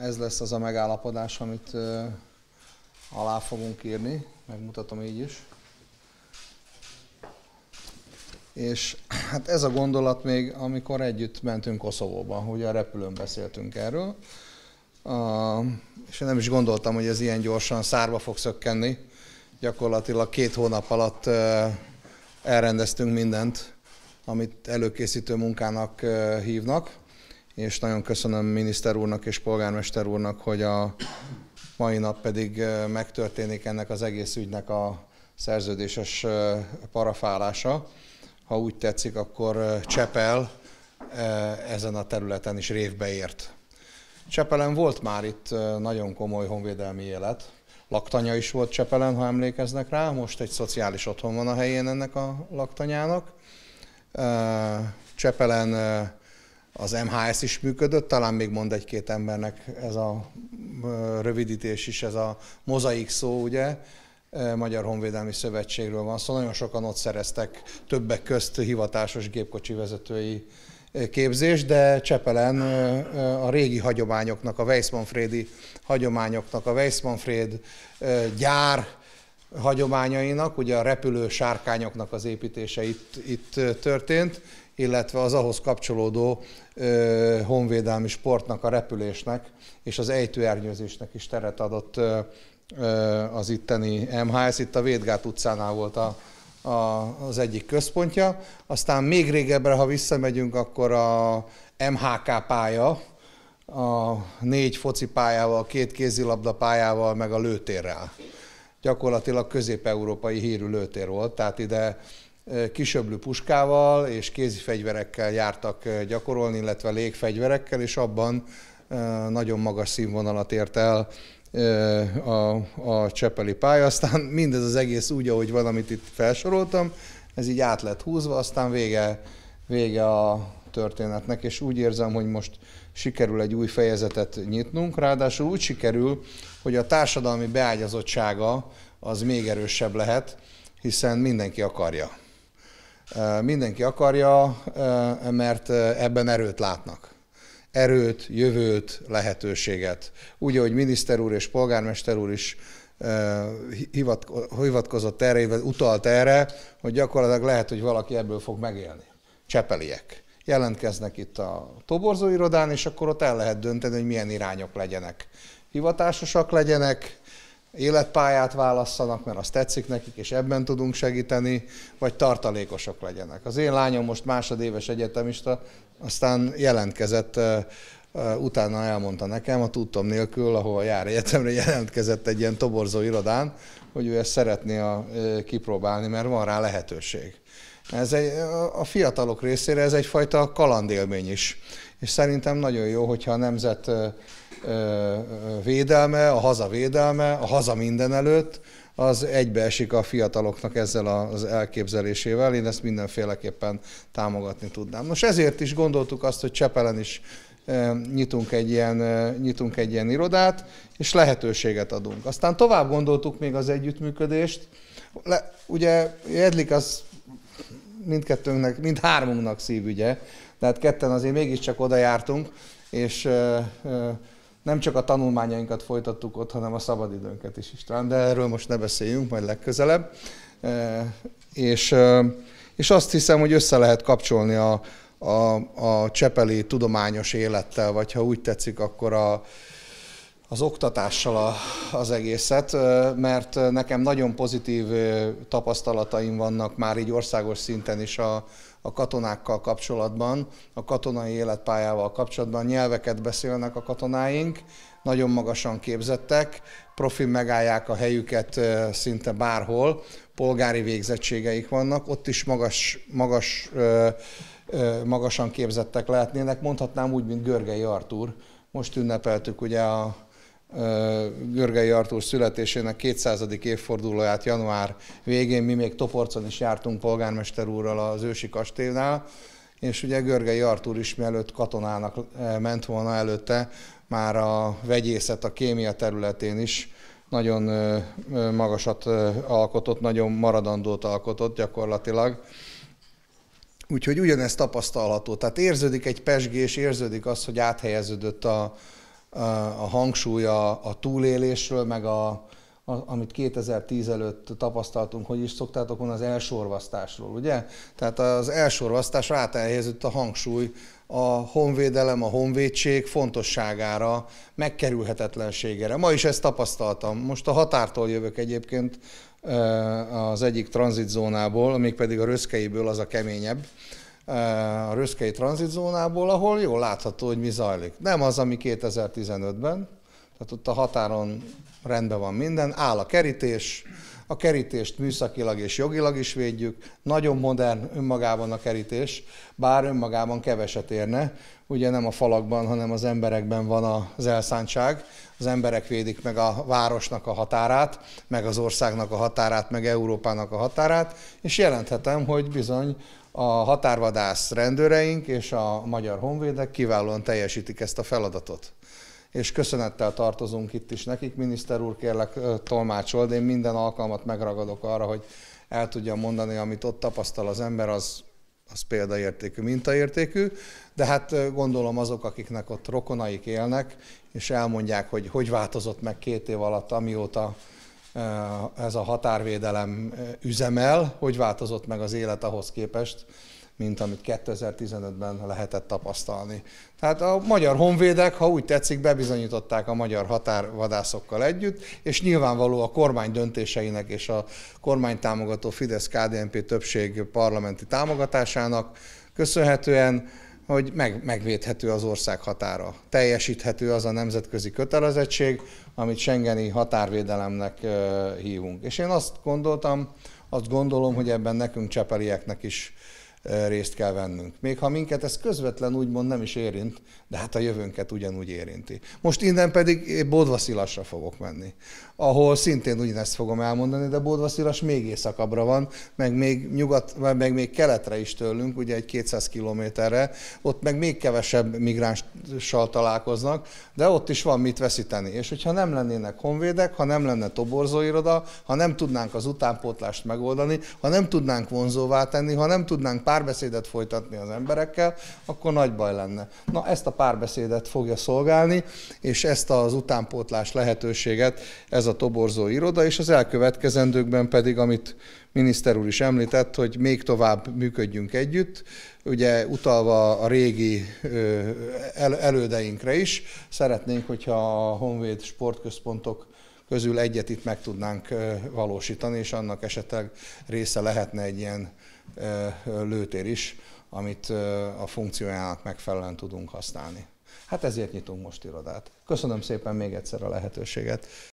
ez lesz az a megállapodás, amit alá fogunk írni, megmutatom így is. És hát ez a gondolat még, amikor együtt mentünk Koszovóba, ugye a repülőn beszéltünk erről, uh, és én nem is gondoltam, hogy ez ilyen gyorsan szárba fog szökkenni. Gyakorlatilag két hónap alatt uh, elrendeztünk mindent, amit előkészítő munkának uh, hívnak és nagyon köszönöm miniszter úrnak és polgármester úrnak, hogy a mai nap pedig megtörténik ennek az egész ügynek a szerződéses parafálása. Ha úgy tetszik, akkor Csepel ezen a területen is révbe ért. Csepelen volt már itt nagyon komoly honvédelmi élet. Laktanya is volt Csepelen, ha emlékeznek rá. Most egy szociális otthon van a helyén ennek a laktanyának. Csepelen az MHS is működött, talán még mond egy-két embernek ez a rövidítés is, ez a mozaik szó, ugye, Magyar Honvédelmi Szövetségről van szó. Szóval nagyon sokan ott szereztek többek közt hivatásos gépkocsi vezetői képzés, de Csepelen a régi hagyományoknak, a Weissmanfrédi hagyományoknak, a Weissmanfréd gyár hagyományainak, ugye a repülő sárkányoknak az építése itt, itt történt, illetve az ahhoz kapcsolódó ö, honvédelmi sportnak, a repülésnek és az ejtőernyőzésnek is teret adott ö, ö, az itteni MHS. Itt a Védgát utcánál volt a, a, az egyik központja. Aztán még régebbre, ha visszamegyünk, akkor a MHK pálya, a négy foci pályával, két kézilabda pályával, meg a lőtérrel. Gyakorlatilag közép-európai hírű lőtér volt, tehát ide kisöblő puskával és kézi fegyverekkel jártak gyakorolni, illetve légfegyverekkel, és abban nagyon magas színvonalat ért el a, a Csepeli pálya. Aztán mindez az egész úgy, ahogy van, amit itt felsoroltam, ez így át lett húzva, aztán vége, vége a történetnek, és úgy érzem, hogy most sikerül egy új fejezetet nyitnunk, ráadásul úgy sikerül, hogy a társadalmi beágyazottsága az még erősebb lehet, hiszen mindenki akarja. Mindenki akarja, mert ebben erőt látnak. Erőt, jövőt, lehetőséget. Úgy, ahogy miniszter úr és polgármester úr is hivatkozott erre, utalt erre, hogy gyakorlatilag lehet, hogy valaki ebből fog megélni. Csepeliek jelentkeznek itt a toborzóirodán, és akkor ott el lehet dönteni, hogy milyen irányok legyenek. Hivatásosak legyenek, életpályát válasszanak, mert az tetszik nekik, és ebben tudunk segíteni, vagy tartalékosok legyenek. Az én lányom most másodéves egyetemista, aztán jelentkezett, utána elmondta nekem, a tudtom nélkül, ahol jár egyetemre, jelentkezett egy ilyen toborzó irodán, hogy ő ezt szeretné a, kipróbálni, mert van rá lehetőség. Ez egy, a fiatalok részére ez egyfajta kalandélmény is. És szerintem nagyon jó, hogyha a nemzet védelme, a haza védelme, a haza minden előtt, az egybeesik a fiataloknak ezzel az elképzelésével, én ezt mindenféleképpen támogatni tudnám. Most ezért is gondoltuk azt, hogy Csepelen is eh, nyitunk egy ilyen, eh, nyitunk egy ilyen irodát, és lehetőséget adunk. Aztán tovább gondoltuk még az együttműködést. Le, ugye Edlik az mindkettőnknek, mind szívügye, de hát ketten azért mégiscsak oda jártunk, és eh, nem csak a tanulmányainkat folytattuk ott, hanem a szabadidőnket is, István, de erről most ne beszéljünk, majd legközelebb. E, és, e, és azt hiszem, hogy össze lehet kapcsolni a, a, a csepeli tudományos élettel, vagy ha úgy tetszik, akkor a, az oktatással a, az egészet, mert nekem nagyon pozitív tapasztalataim vannak már így országos szinten is a, a katonákkal kapcsolatban, a katonai életpályával kapcsolatban. Nyelveket beszélnek a katonáink, nagyon magasan képzettek, profi megállják a helyüket szinte bárhol, polgári végzettségeik vannak, ott is magas, magas, magasan képzettek lehetnének, mondhatnám úgy, mint Görgei Artúr. Most ünnepeltük ugye a Görgei Artúr születésének 200. évfordulóját január végén mi még Toporcon is jártunk polgármester úrral az ősi kastélynál, és ugye Görgei Artúr is mielőtt katonának ment volna előtte, már a vegyészet, a kémia területén is nagyon magasat alkotott, nagyon maradandót alkotott gyakorlatilag. Úgyhogy ugyanezt tapasztalható. Tehát érződik egy pesgés, érződik az, hogy áthelyeződött a, a hangsúly a, a túlélésről, meg a, a, amit 2010 előtt tapasztaltunk, hogy is szoktátok mondani, az elsorvasztásról, ugye? Tehát az elsorvasztás átelhelyezett a hangsúly a honvédelem, a honvédség fontosságára, megkerülhetetlenségére. Ma is ezt tapasztaltam. Most a határtól jövök egyébként eh, az egyik tranzitzónából, pedig a röszkeiből az a keményebb, Eh, a röszkei tranzitzónából, ahol jól látható, hogy mi zajlik. Nem az, ami 2015-ben, tehát ott a határon rendben van minden, áll a kerítés, a kerítést műszakilag és jogilag is védjük. Nagyon modern önmagában a kerítés, bár önmagában keveset érne. Ugye nem a falakban, hanem az emberekben van az elszántság. Az emberek védik meg a városnak a határát, meg az országnak a határát, meg Európának a határát, és jelenthetem, hogy bizony a határvadász rendőreink és a magyar honvédek kiválóan teljesítik ezt a feladatot és köszönettel tartozunk itt is nekik. Miniszter úr, kérlek tolmácsold, én minden alkalmat megragadok arra, hogy el tudjam mondani, amit ott tapasztal az ember, az, az példaértékű, mintaértékű, de hát gondolom azok, akiknek ott rokonaik élnek, és elmondják, hogy hogy változott meg két év alatt, amióta ez a határvédelem üzemel, hogy változott meg az élet ahhoz képest, mint amit 2015-ben lehetett tapasztalni. Tehát a magyar honvédek, ha úgy tetszik, bebizonyították a magyar határvadászokkal együtt, és nyilvánvaló a kormány döntéseinek és a kormány támogató Fidesz-KDNP többség parlamenti támogatásának köszönhetően hogy meg, megvédhető az ország határa. Teljesíthető az a nemzetközi kötelezettség, amit Schengeni határvédelemnek hívunk. És én azt gondoltam, azt gondolom, hogy ebben nekünk csepelieknek is részt kell vennünk. Még ha minket ez közvetlen úgymond nem is érint, de hát a jövőnket ugyanúgy érinti. Most innen pedig Bodvaszilasra fogok menni, ahol szintén ugyanezt fogom elmondani, de Bodvaszilas még északabbra van, meg még, nyugat, meg még keletre is tőlünk, ugye egy 200 kilométerre, ott meg még kevesebb migránssal találkoznak, de ott is van mit veszíteni. És hogyha nem lennének honvédek, ha nem lenne toborzóiroda, ha nem tudnánk az utánpótlást megoldani, ha nem tudnánk vonzóvá tenni, ha nem tudnánk párbeszédet folytatni az emberekkel, akkor nagy baj lenne. Na ezt a párbeszédet fogja szolgálni, és ezt az utánpótlás lehetőséget ez a toborzó iroda, és az elkövetkezendőkben pedig, amit miniszter úr is említett, hogy még tovább működjünk együtt, ugye utalva a régi elődeinkre is, szeretnénk, hogyha a Honvéd sportközpontok közül egyet itt meg tudnánk valósítani, és annak esetleg része lehetne egy ilyen lőtér is, amit a funkciójának megfelelően tudunk használni. Hát ezért nyitunk most irodát. Köszönöm szépen még egyszer a lehetőséget.